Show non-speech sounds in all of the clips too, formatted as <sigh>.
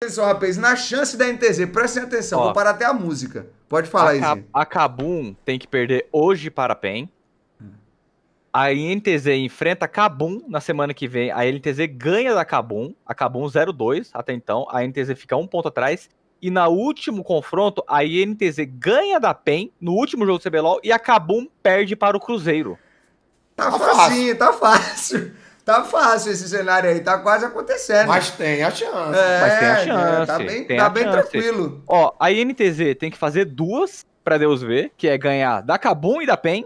Atenção, rapaz, na chance da NTZ, prestem atenção, Ó, vou parar até a música. Pode falar, aí. A Kabum tem que perder hoje para a PEN. A NTZ enfrenta a Kabum na semana que vem. A NTZ ganha da Kabum. A Kabum 0-2 até então. A NTZ fica um ponto atrás. E na último confronto, a INTZ ganha da PEN no último jogo do CBLOL e a Kabum perde para o Cruzeiro. Tá, tá facinho, fácil, tá fácil. Tá fácil esse cenário aí, tá quase acontecendo. Mas tem a chance. É, Mas tem a tá chance. Tá bem, tá bem chance. tranquilo. Ó, a INTZ tem que fazer duas para Deus ver, que é ganhar da Cabum e da PEN.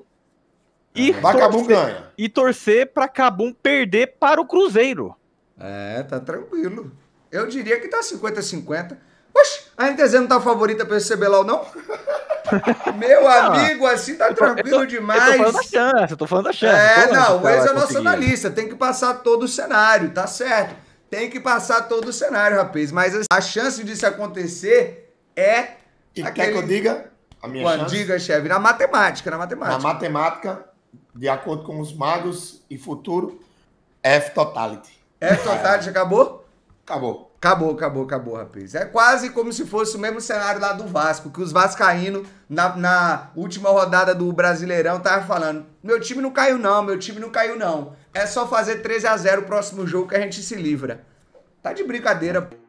E, é. torcer, ganha. e torcer pra Cabum perder para o Cruzeiro. É, tá tranquilo. Eu diria que tá 50-50. Oxe, a NTZ não tá favorita pra esse CBLOL, não? <laughs> Meu <laughs> ah, amigo, assim tá tranquilo eu tô, demais. Eu tô falando da chance, eu tô falando da chance. É, não, o é nosso analista, tem que passar todo o cenário, tá certo. Tem que passar todo o cenário, rapaz. Mas a chance disso acontecer é. E aquele... Quer que eu diga? A minha chance? Diga, chefe, na matemática, na matemática. Na matemática, de acordo com os magos e futuro, F-totality. F-totality, acabou? Acabou. Acabou, acabou, acabou, rapaz. É quase como se fosse o mesmo cenário lá do Vasco, que os vascaínos, na, na última rodada do Brasileirão, tava falando, meu time não caiu não, meu time não caiu não. É só fazer 13 a 0 o próximo jogo que a gente se livra. Tá de brincadeira, pô.